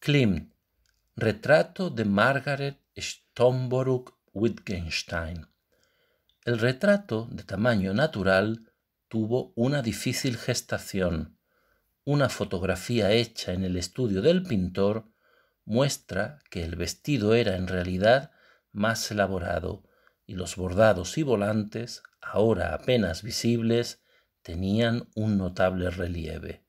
Klimt, Retrato de Margaret Stomboruk Wittgenstein. El retrato de tamaño natural tuvo una difícil gestación. Una fotografía hecha en el estudio del pintor muestra que el vestido era en realidad más elaborado y los bordados y volantes, ahora apenas visibles, tenían un notable relieve.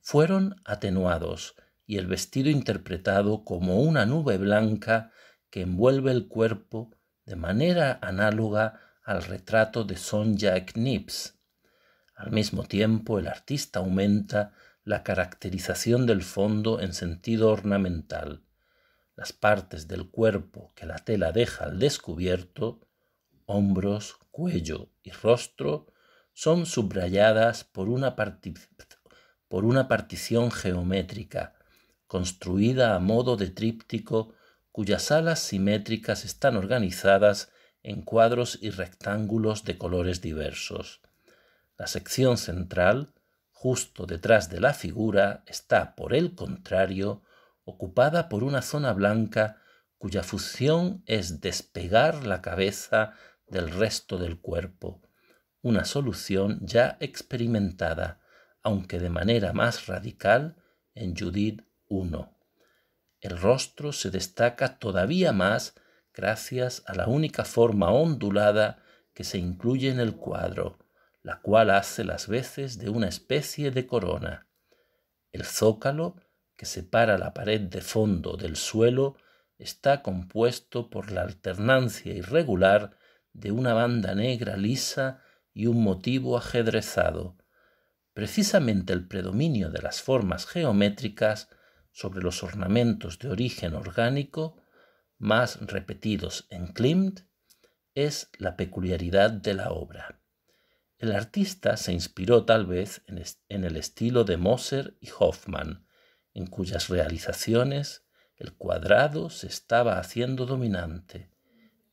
Fueron atenuados y el vestido interpretado como una nube blanca que envuelve el cuerpo de manera análoga al retrato de Sonja Knips. Al mismo tiempo, el artista aumenta la caracterización del fondo en sentido ornamental. Las partes del cuerpo que la tela deja al descubierto, hombros, cuello y rostro, son subrayadas por una, por una partición geométrica construida a modo de tríptico cuyas alas simétricas están organizadas en cuadros y rectángulos de colores diversos. La sección central, justo detrás de la figura, está, por el contrario, ocupada por una zona blanca cuya función es despegar la cabeza del resto del cuerpo, una solución ya experimentada, aunque de manera más radical, en Judith 1. El rostro se destaca todavía más gracias a la única forma ondulada que se incluye en el cuadro, la cual hace las veces de una especie de corona. El zócalo, que separa la pared de fondo del suelo, está compuesto por la alternancia irregular de una banda negra lisa y un motivo ajedrezado. Precisamente el predominio de las formas geométricas sobre los ornamentos de origen orgánico más repetidos en Klimt es la peculiaridad de la obra. El artista se inspiró tal vez en, el estilo de Moser y Hoffmann, en cuyas realizaciones el cuadrado se estaba haciendo dominante.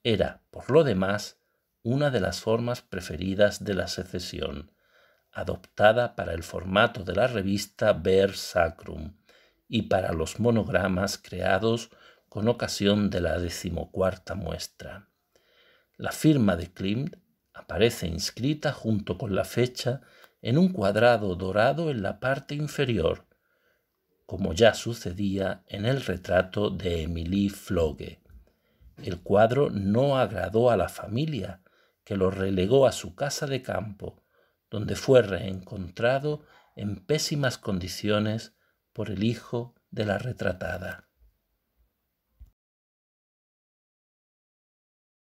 Era, por lo demás, una de las formas preferidas de la secesión, adoptada para el formato de la revista Ver Sacrum, y para los monogramas creados con ocasión de la decimocuarta muestra. La firma de Klimt aparece inscrita junto con la fecha en un cuadrado dorado en la parte inferior, como ya sucedía en el retrato de Emilie Floge El cuadro no agradó a la familia, que lo relegó a su casa de campo, donde fue reencontrado en pésimas condiciones por el hijo de la retratada.